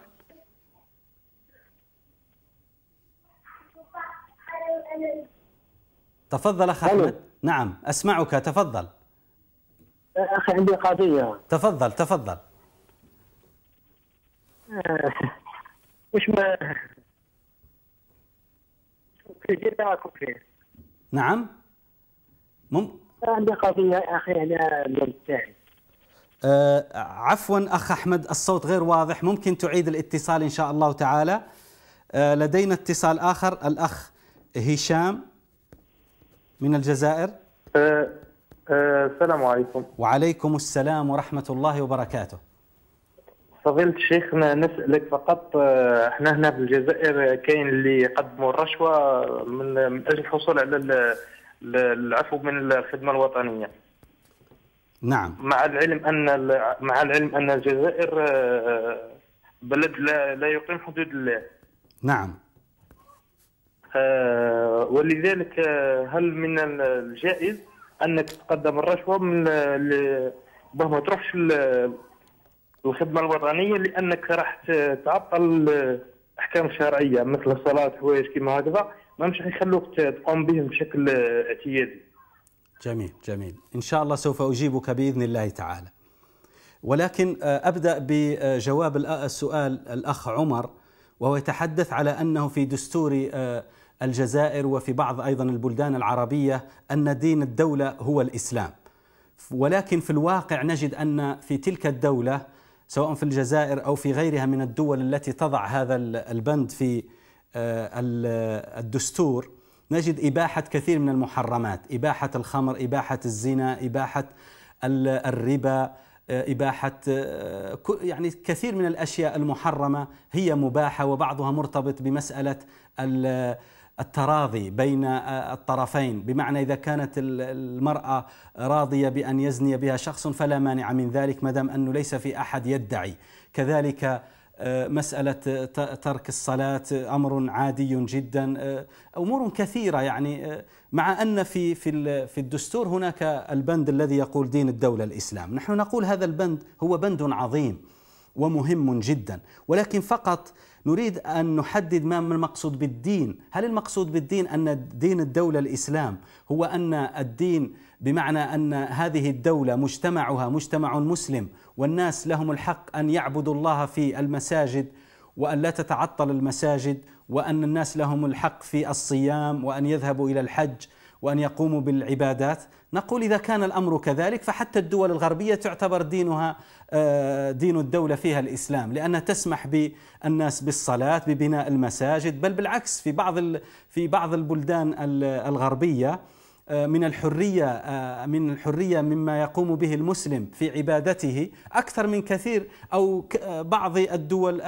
تفضل أخ أحمد نعم أسمعك تفضل أخي عندي قضية تفضل تفضل وش أه، ما نعم مم... أه، عندي قضية أخي أنا أه عفوا أخ أحمد الصوت غير واضح ممكن تعيد الاتصال إن شاء الله تعالى أه لدينا اتصال آخر الأخ هشام من الجزائر أه، أه، السلام عليكم وعليكم السلام ورحمة الله وبركاته فضيلة شيخنا نسألك فقط أه، احنا هنا في الجزائر كاين اللي يقدموا الرشوة من, من أجل الحصول على العفو من الخدمة الوطنية نعم مع العلم أن مع العلم أن الجزائر بلد لا, لا يقيم حدود الله نعم آه، ولذلك آه، هل من الجائز انك تقدم الرشوه من باه ما تروحش الخدمه الوطنيه لانك راح تعطل احكام شرعيه مثل الصلاه حوايج كيما هكذا ما مش حيخلوك تقوم بهم بشكل اعتيادي. جميل جميل ان شاء الله سوف اجيبك باذن الله تعالى. ولكن آه، ابدا بجواب السؤال الاخ عمر وهو يتحدث على انه في دستور الجزائر وفي بعض أيضا البلدان العربية أن دين الدولة هو الإسلام ولكن في الواقع نجد أن في تلك الدولة سواء في الجزائر أو في غيرها من الدول التي تضع هذا البند في آه، الدستور نجد إباحة كثير من المحرمات إباحة الخمر إباحة الزنا إباحة الربا آه، إباحة آه، يعني كثير من الأشياء المحرمة هي مباحة وبعضها مرتبط بمسألة التراضي بين آه، الطرفين بمعنى إذا كانت المرأة راضية بأن يزني بها شخص فلا مانع من ذلك مدام أنه ليس في أحد يدعي كذلك آه، مسألة آه، ترك الصلاة أمر عادي جدا أمور كثيرة يعني مع أن في في في الدستور هناك البند الذي يقول دين الدولة الإسلام نحن نقول هذا البند هو بند عظيم ومهم جدا ولكن فقط نريد أن نحدد ما المقصود بالدين هل المقصود بالدين أن دين الدولة الإسلام هو أن الدين بمعنى أن هذه الدولة مجتمعها مجتمع مسلم والناس لهم الحق أن يعبدوا الله في المساجد وأن لا تتعطل المساجد وأن الناس لهم الحق في الصيام وأن يذهبوا إلى الحج وأن يقوموا بالعبادات نقول إذا كان الأمر كذلك فحتى الدول الغربية تعتبر دينها آه، دين الدولة فيها الإسلام لأنها تسمح بالناس بالصلاة ببناء المساجد بل بالعكس في بعض في بعض البلدان الغربية آه، من الحرية آه، من الحرية مما يقوم به المسلم في عبادته أكثر من كثير أو بعض الدول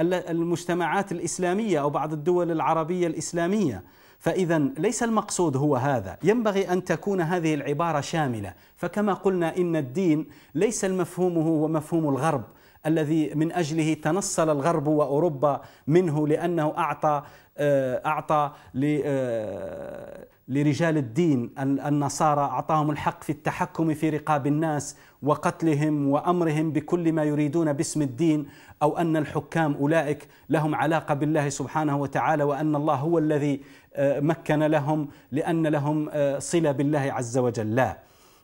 المجتمعات الإسلامية أو بعض الدول العربية الإسلامية فإذا ليس المقصود هو هذا ينبغي أن تكون هذه العبارة شاملة فكما قلنا إن الدين ليس المفهوم هو مفهوم الغرب الذي من أجله تنصل الغرب وأوروبا منه لأنه أعطى آه، أعطى آه، لرجال الدين النصارى أعطاهم الحق في التحكم في رقاب الناس وقتلهم وامرهم بكل ما يريدون باسم الدين او ان الحكام اولئك لهم علاقه بالله سبحانه وتعالى وان الله هو الذي آه، مكن لهم لان لهم آه، صله بالله عز وجل لا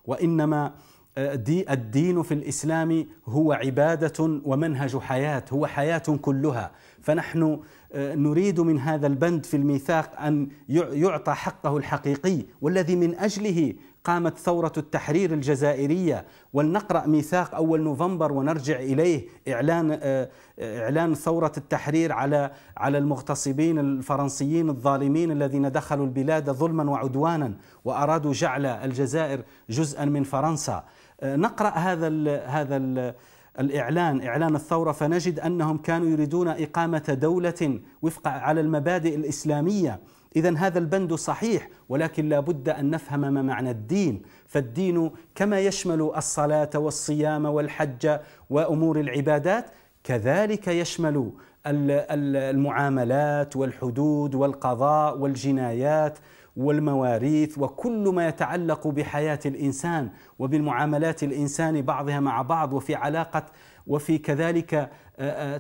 وانما آه، دي الدين في الاسلام هو عباده ومنهج حياه هو حياه كلها فنحن نريد من هذا البند في الميثاق ان يعطى حقه الحقيقي والذي من اجله قامت ثورة التحرير الجزائرية ولنقرأ ميثاق أول نوفمبر ونرجع إليه إعلان آه، إعلان ثورة التحرير على على المغتصبين الفرنسيين الظالمين الذين دخلوا البلاد ظلما وعدوانا وأرادوا جعل الجزائر جزءا من فرنسا آه، نقرأ هذا الـ هذا الـ الإعلان إعلان الثورة فنجد أنهم كانوا يريدون إقامة دولة وفق على المبادئ الإسلامية إذا هذا البند صحيح ولكن لا بد أن نفهم ما معنى الدين فالدين كما يشمل الصلاة والصيام والحج وأمور العبادات كذلك يشمل المعاملات والحدود والقضاء والجنايات والمواريث وكل ما يتعلق بحياة الإنسان وبالمعاملات الإنسان بعضها مع بعض وفي علاقة وفي كذلك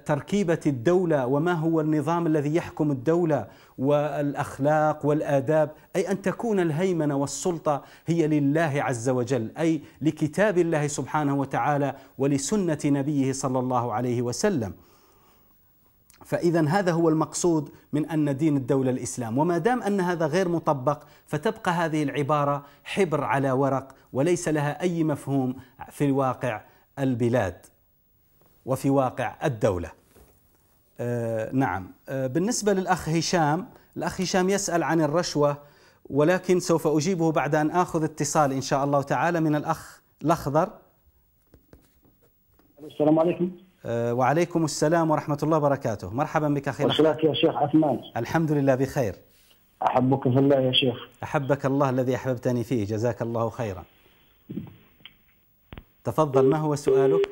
تركيبه الدوله وما هو النظام الذي يحكم الدوله والاخلاق والاداب اي ان تكون الهيمنه والسلطه هي لله عز وجل اي لكتاب الله سبحانه وتعالى ولسنه نبيه صلى الله عليه وسلم فاذا هذا هو المقصود من ان دين الدوله الاسلام وما دام ان هذا غير مطبق فتبقى هذه العباره حبر على ورق وليس لها اي مفهوم في الواقع البلاد وفي واقع الدولة آه نعم آه بالنسبة للأخ هشام الأخ هشام يسأل عن الرشوة ولكن سوف أجيبه بعد أن آخذ اتصال إن شاء الله تعالى من الأخ الأخضر السلام عليكم آه، وعليكم السلام ورحمة الله وبركاته مرحبا بك أخي الأخضر يا شيخ عثمان الحمد لله بخير أحبك في الله يا شيخ أحبك الله الذي أحببتني فيه جزاك الله خيرا تفضل ما هو سؤالك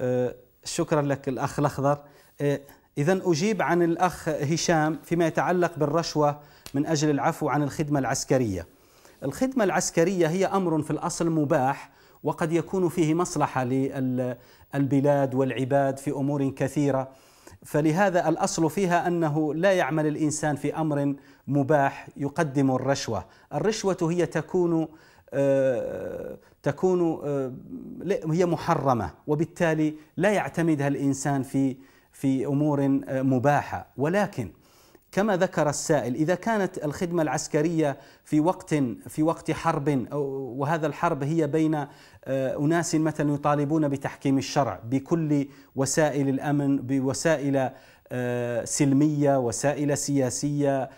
آه، شكرا لك الأخ الأخضر آه، إذا أجيب عن الأخ هشام فيما يتعلق بالرشوة من أجل العفو عن الخدمة العسكرية الخدمة العسكرية هي أمر في الأصل مباح وقد يكون فيه مصلحة للبلاد والعباد في أمور كثيرة فلهذا الأصل فيها أنه لا يعمل الإنسان في أمر مباح يقدم الرشوة الرشوة هي تكون آه، تكون آه، هي محرمه وبالتالي لا يعتمدها الانسان في في امور آه، مباحه ولكن كما ذكر السائل اذا كانت الخدمه العسكريه في وقت في وقت حرب وهذا الحرب هي بين آه، اناس مثلا يطالبون بتحكيم الشرع بكل وسائل الامن بوسائل سلميه وسائل سياسيه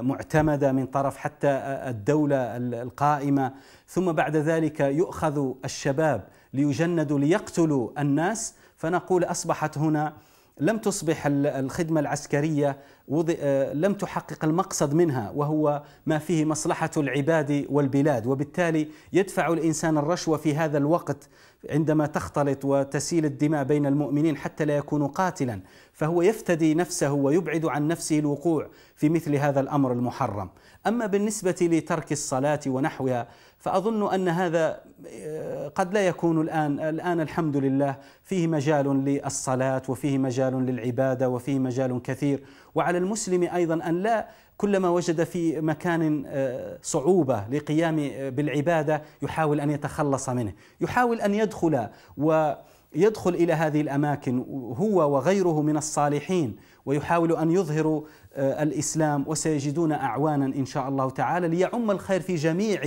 معتمده من طرف حتى الدوله القائمه ثم بعد ذلك يؤخذ الشباب ليجندوا ليقتلوا الناس فنقول اصبحت هنا لم تصبح الخدمه العسكريه وضع آه، لم تحقق المقصد منها وهو ما فيه مصلحه العباد والبلاد وبالتالي يدفع الانسان الرشوه في هذا الوقت عندما تختلط وتسيل الدماء بين المؤمنين حتى لا يكون قاتلا فهو يفتدي نفسه ويبعد عن نفسه الوقوع في مثل هذا الامر المحرم اما بالنسبه لترك الصلاه ونحوها فأظن أن هذا آه، قد لا يكون الآن الآن الحمد لله فيه مجال للصلاة وفيه مجال للعبادة وفيه مجال كثير وعلى المسلم أيضا أن لا كلما وجد في مكان آه، صعوبة لقيام آه، بالعبادة يحاول أن يتخلص منه يحاول أن يدخل و يدخل الى هذه الاماكن هو وغيره من الصالحين ويحاول ان يظهروا الاسلام وسيجدون اعوانا ان شاء الله تعالى ليعم الخير في جميع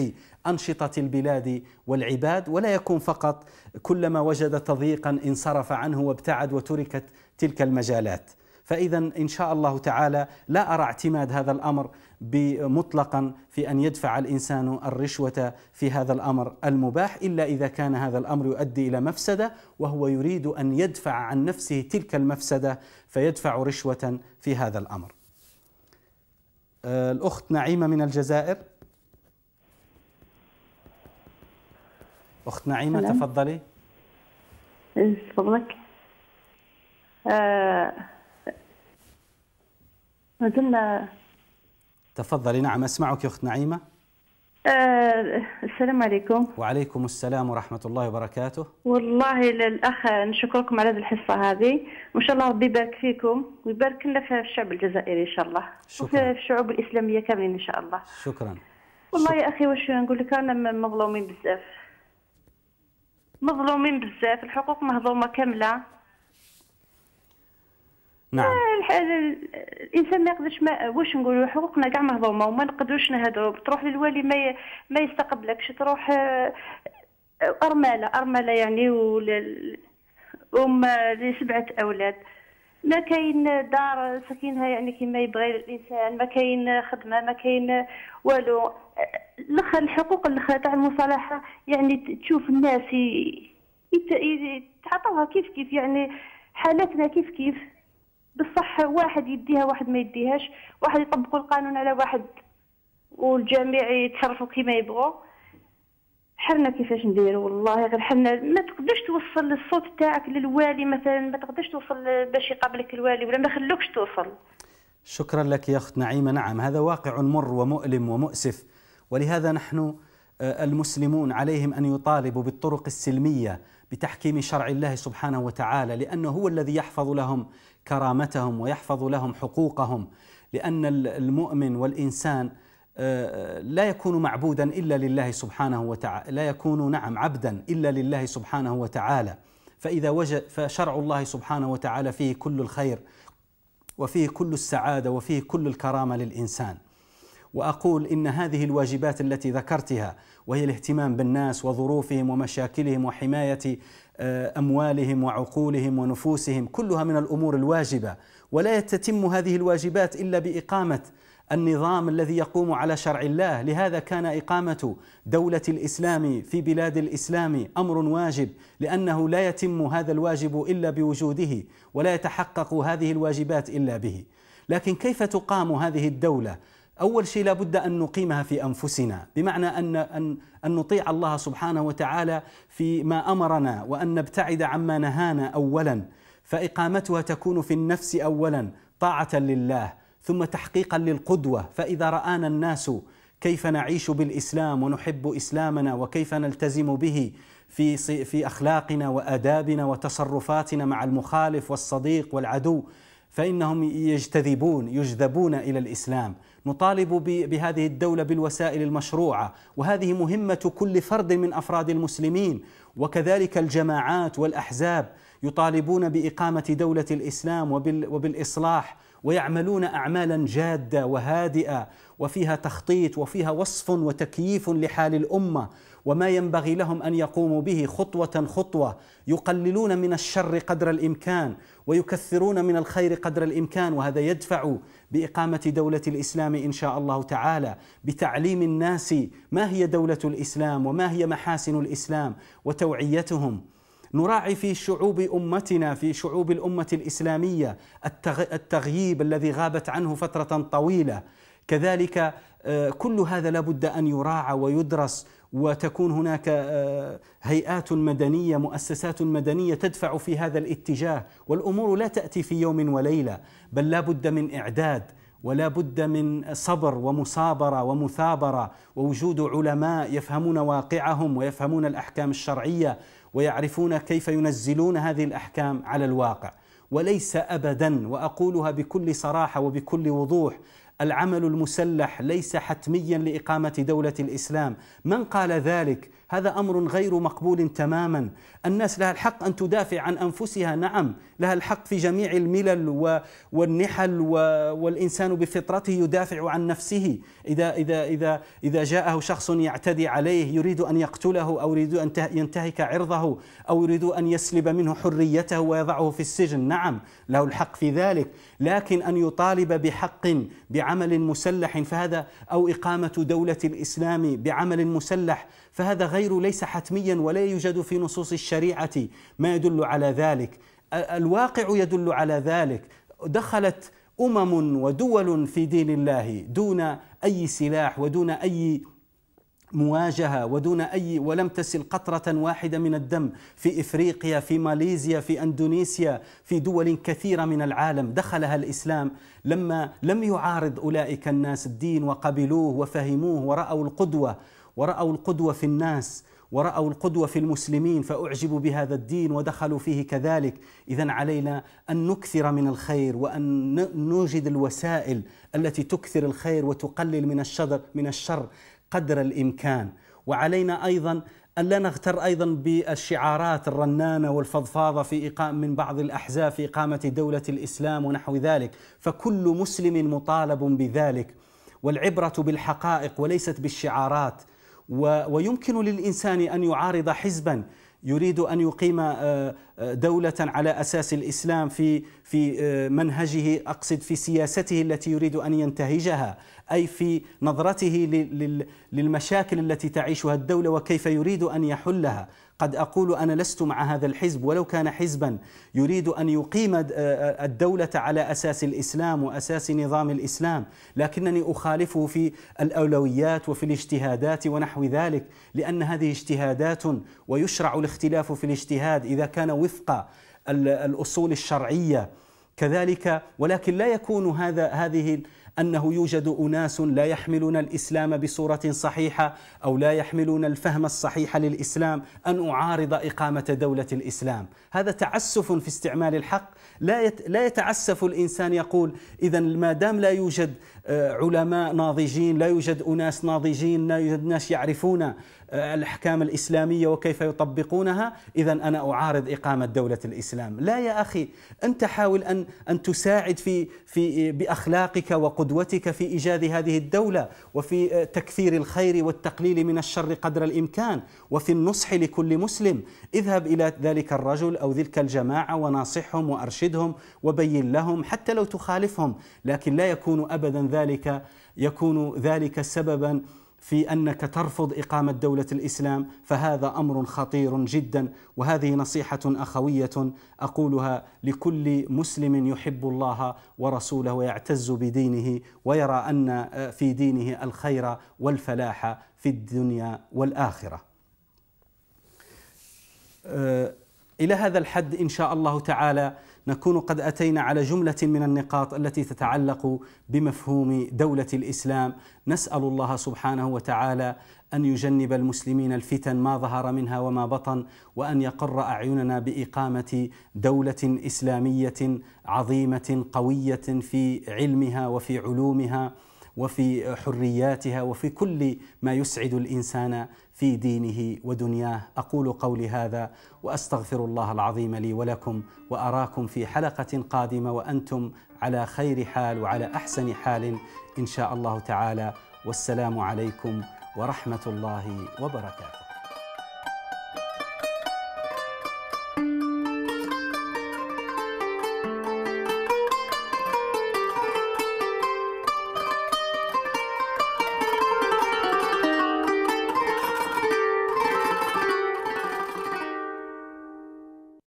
أنشطة البلاد والعباد ولا يكون فقط كلما وجد تضييقا انصرف عنه وابتعد وتركت تلك المجالات فإذا إن شاء الله تعالى لا أرى اعتماد هذا الأمر مطلقا في أن يدفع الإنسان الرشوة في هذا الأمر المباح إلا إذا كان هذا الأمر يؤدي إلى مفسدة وهو يريد أن يدفع عن نفسه تلك المفسدة فيدفع رشوة في هذا الأمر آه، الأخت نعيمة من الجزائر أخت نعيمة سلام. تفضلي فضلك آه زلنا تفضلي نعم أسمعك يا أخت نعيمة آه السلام عليكم وعليكم السلام ورحمة الله وبركاته والله للأخ نشكركم على هذه الحصة هذه وإن شاء الله ربي يبارك فيكم ويبارك لنا في الشعب الجزائري إن شاء الله شكرا. وفي الشعوب الإسلامية كاملين إن شاء الله شكرا والله شكرا. يا أخي واش نقول لك أنا مظلومين بزاف مظلومين بزاف الحقوق مهضومه كامله نعم آه، الحاجه الانسان ما يقدرش ما واش نقولوا حقوقنا كاع مهضومه وما نقدروش نهدروا تروح للوالي ما ي... ما يستقبلكش تروح آه، ارمله ارمله يعني ولل... ام لسبعه اولاد ما كاين دار ساكنها يعني كما يبغي الانسان ما كاين خدمه ما كاين والو الحقوق الاخرى تاع المصالحه يعني تشوف الناس يتعطوها كيف كيف يعني حالاتنا كيف كيف بصح واحد يديها واحد ما يديهاش واحد يطبقوا القانون على واحد والجميع يتصرفوا كما يبغوا حنا كيفاش نديرو والله غير حنا ما تقدرش توصل الصوت تاعك للوالي مثلا ما تقدرش توصل باش يقابلك الوالي ولا ما خلوكش توصل شكرا لك يا اخت نعيمه نعم هذا واقع مر ومؤلم ومؤسف ولهذا نحن آه، المسلمون عليهم ان يطالبوا بالطرق السلميه بتحكيم شرع الله سبحانه وتعالى لانه هو الذي يحفظ لهم كرامتهم ويحفظ لهم حقوقهم لان المؤمن والانسان آه، آه، لا يكون معبودا الا لله سبحانه وتعالى لا يكون نعم عبدا الا لله سبحانه وتعالى فاذا وجد فشرع الله سبحانه وتعالى فيه كل الخير وفيه كل السعاده وفيه كل الكرامه للانسان واقول ان هذه الواجبات التي ذكرتها وهي الاهتمام بالناس وظروفهم ومشاكلهم وحمايه آه، اموالهم وعقولهم ونفوسهم كلها من الامور الواجبه ولا تتم هذه الواجبات الا باقامه النظام الذي يقوم على شرع الله لهذا كان إقامة دولة الإسلام في بلاد الإسلام أمر واجب لأنه لا يتم هذا الواجب إلا بوجوده ولا يتحقق هذه الواجبات إلا به لكن كيف تقام هذه الدولة أول شيء لابد أن نقيمها في أنفسنا بمعنى أن, أن, أن نطيع الله سبحانه وتعالى في ما أمرنا وأن نبتعد عما نهانا أولا فإقامتها تكون في النفس أولا طاعة لله ثم تحقيقا للقدوه فاذا رانا الناس كيف نعيش بالاسلام ونحب اسلامنا وكيف نلتزم به في في اخلاقنا وادابنا وتصرفاتنا مع المخالف والصديق والعدو فانهم يجتذبون يجذبون الى الاسلام نطالب بهذه الدوله بالوسائل المشروعه وهذه مهمه كل فرد من افراد المسلمين وكذلك الجماعات والاحزاب يطالبون باقامه دوله الاسلام وبالاصلاح ويعملون اعمالا جاده وهادئه وفيها تخطيط وفيها وصف وتكييف لحال الامه وما ينبغي لهم ان يقوموا به خطوه خطوه يقللون من الشر قدر الامكان ويكثرون من الخير قدر الامكان وهذا يدفع باقامه دوله الاسلام ان شاء الله تعالى بتعليم الناس ما هي دوله الاسلام وما هي محاسن الاسلام وتوعيتهم نراعي في شعوب امتنا في شعوب الامه الاسلاميه التغييب الذي غابت عنه فتره طويله كذلك آه، كل هذا لابد ان يراعى ويدرس وتكون هناك آه، هيئات مدنيه مؤسسات مدنيه تدفع في هذا الاتجاه والامور لا تاتي في يوم وليله بل لابد من اعداد ولا بد من صبر ومصابره ومثابره ووجود علماء يفهمون واقعهم ويفهمون الاحكام الشرعيه ويعرفون كيف ينزلون هذه الاحكام على الواقع وليس ابدا واقولها بكل صراحه وبكل وضوح العمل المسلح ليس حتميا لاقامه دوله الاسلام من قال ذلك هذا امر غير مقبول تماما الناس لها الحق ان تدافع عن انفسها نعم لها الحق في جميع الملل والنحل والانسان بفطرته يدافع عن نفسه اذا اذا اذا اذا جاءه شخص يعتدي عليه يريد ان يقتله او يريد ان ينتهك عرضه او يريد ان يسلب منه حريته ويضعه في السجن نعم له الحق في ذلك لكن ان يطالب بحق بعمل مسلح فهذا او اقامه دوله الاسلام بعمل مسلح فهذا غير ليس حتميا ولا يوجد في نصوص الشريعة ما يدل على ذلك الواقع يدل على ذلك دخلت أمم ودول في دين الله دون أي سلاح ودون أي مواجهه ودون اي ولم تسل قطره واحده من الدم في افريقيا في ماليزيا في اندونيسيا في دول كثيره من العالم دخلها الاسلام لما لم يعارض اولئك الناس الدين وقبلوه وفهموه وراوا القدوه ورأوا القدوة في الناس ورأوا القدوة في المسلمين فأعجبوا بهذا الدين ودخلوا فيه كذلك إذا علينا أن نكثر من الخير وأن نوجد الوسائل التي تكثر الخير وتقلل من الشر من الشر قدر الإمكان وعلينا أيضا أن لا نغتر أيضا بالشعارات الرنانة والفضفاضة في إقام من بعض الأحزاب في إقامة دولة الإسلام ونحو ذلك فكل مسلم مطالب بذلك والعبرة بالحقائق وليست بالشعارات ويمكن للإنسان أن يعارض حزبا يريد أن يقيم آه، آه، دولة على أساس الإسلام في في آه، منهجه أقصد في سياسته التي يريد أن ينتهجها أي في نظرته للمشاكل التي تعيشها الدولة وكيف يريد أن يحلها قد أقول أنا لست مع هذا الحزب ولو كان حزبا يريد أن يقيم آه، آه، الدولة على أساس الإسلام وأساس نظام الإسلام لكنني أخالفه في الأولويات وفي الاجتهادات ونحو ذلك لأن هذه اجتهادات ويشرع الاختلاف في الاجتهاد إذا كان وفق الأصول الشرعية كذلك ولكن لا يكون هذا هذه أنه يوجد أناس لا يحملون الإسلام بصورة صحيحة أو لا يحملون الفهم الصحيح للإسلام أن أعارض إقامة دولة الإسلام هذا تعسف في استعمال الحق لا يتعسف الإنسان يقول إذا ما دام لا يوجد آه، علماء ناضجين لا يوجد أناس ناضجين لا يوجد ناس يعرفون آه، الأحكام الإسلامية وكيف يطبقونها إذا أنا أعارض إقامة دولة الإسلام لا يا أخي أنت حاول أن أن تساعد في في آه، بأخلاقك وقدوتك في إيجاد هذه الدولة وفي آه، تكثير الخير والتقليل من الشر قدر الإمكان وفي النصح لكل مسلم اذهب إلى ذلك الرجل أو تلك الجماعة وناصحهم وأرشدهم وبين لهم حتى لو تخالفهم لكن لا يكون أبدا ذلك يكون ذلك سببا في انك ترفض اقامه دوله الاسلام فهذا امر خطير جدا وهذه نصيحه اخويه اقولها لكل مسلم يحب الله ورسوله ويعتز بدينه ويرى ان آه، في دينه الخير والفلاح في الدنيا والاخره. آه، الى هذا الحد ان شاء الله تعالى نكون قد أتينا على جملة من النقاط التي تتعلق بمفهوم دولة الإسلام نسأل الله سبحانه وتعالى أن يجنب المسلمين الفتن ما ظهر منها وما بطن وأن يقر أعيننا بإقامة دولة إسلامية عظيمة قوية في علمها وفي علومها وفي حرياتها وفي كل ما يسعد الانسان في دينه ودنياه اقول قولي هذا واستغفر الله العظيم لي ولكم واراكم في حلقه قادمه وانتم على خير حال وعلى احسن حال ان شاء الله تعالى والسلام عليكم ورحمه الله وبركاته